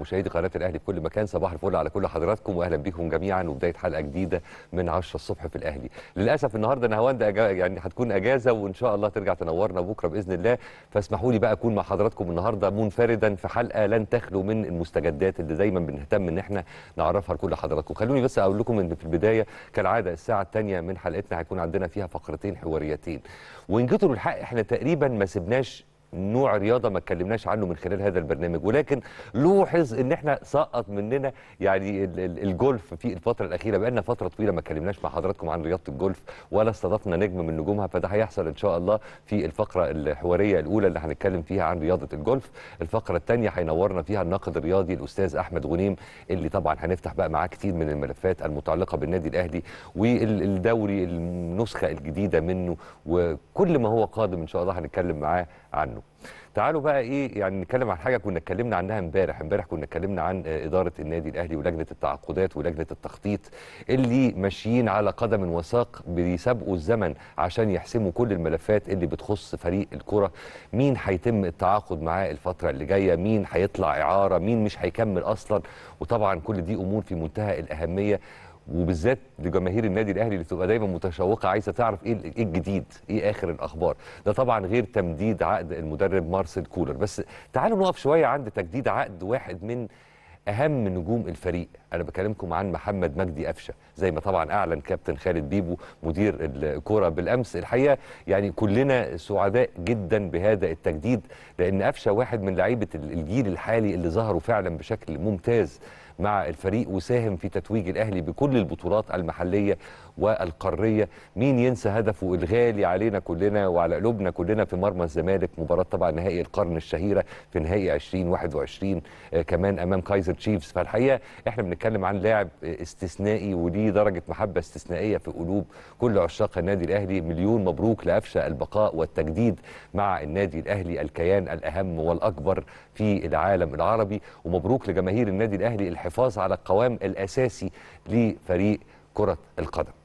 مشاهدي قناه الاهلي في كل مكان صباح الفل على كل حضراتكم واهلا بيكم جميعا وبدايه حلقه جديده من 10 الصبح في الاهلي للاسف النهارده نهواندا يعني هتكون اجازه وان شاء الله ترجع تنورنا بكره باذن الله فاسمحوا لي بقى اكون مع حضراتكم النهارده منفردا في حلقه لن تخلو من المستجدات اللي دايما بنهتم ان احنا نعرفها لكل حضراتكم خلوني بس اقول لكم ان في البدايه كالعاده الساعه الثانيه من حلقتنا هيكون عندنا فيها فقرتين حواريتين وان الحق احنا تقريبا ما سبناش نوع رياضه ما اتكلمناش عنه من خلال هذا البرنامج ولكن لوحظ ان احنا سقط مننا يعني الجولف في الفتره الاخيره بقالنا فتره طويله ما اتكلمناش مع حضراتكم عن رياضه الجولف ولا استضفنا نجم من نجومها فده هيحصل ان شاء الله في الفقره الحواريه الاولى اللي هنتكلم فيها عن رياضه الجولف الفقره الثانيه هينورنا فيها الناقد الرياضي الاستاذ احمد غنيم اللي طبعا هنفتح بقى معاه كتير من الملفات المتعلقه بالنادي الاهلي والدوري النسخه الجديده منه وكل ما هو قادم ان شاء الله هنتكلم معاه عنه عنه تعالوا بقى ايه يعني نتكلم عن حاجه كنا اتكلمنا عنها امبارح امبارح كنا اتكلمنا عن آه، اداره النادي الاهلي ولجنه التعاقدات ولجنه التخطيط اللي ماشيين على قدم وساق بيسابقوا الزمن عشان يحسموا كل الملفات اللي بتخص فريق الكره مين هيتم التعاقد معاه الفتره اللي جايه مين هيطلع اعاره مين مش هيكمل اصلا وطبعا كل دي امور في منتهى الاهميه وبالذات لجماهير النادي الاهلي اللي بتبقى دايما متشوقه عايزه تعرف ايه ايه الجديد ايه اخر الاخبار ده طبعا غير تمديد عقد المدرب مارسيل كولر بس تعالوا نقف شويه عند تجديد عقد واحد من اهم نجوم الفريق انا بكلمكم عن محمد مجدي قفشه زي ما طبعا اعلن كابتن خالد بيبو مدير الكوره بالامس الحقيقه يعني كلنا سعداء جدا بهذا التجديد لان قفشه واحد من لعيبه الجيل الحالي اللي ظهروا فعلا بشكل ممتاز مع الفريق وساهم في تتويج الاهلي بكل البطولات المحليه والقاريه مين ينسى هدفه الغالي علينا كلنا وعلى قلوبنا كلنا في مرمى الزمالك مباراه طبعا نهائي القرن الشهيره في نهائي 2021 آه، كمان امام كايزر تشيفز فالحقيقه احنا من بنتكلم عن لاعب استثنائي وليه درجه محبه استثنائيه في قلوب كل عشاق النادي الاهلي مليون مبروك لافشى البقاء والتجديد مع النادي الاهلي الكيان الاهم والاكبر في العالم العربي ومبروك لجماهير النادي الاهلي الحفاظ على القوام الاساسي لفريق كره القدم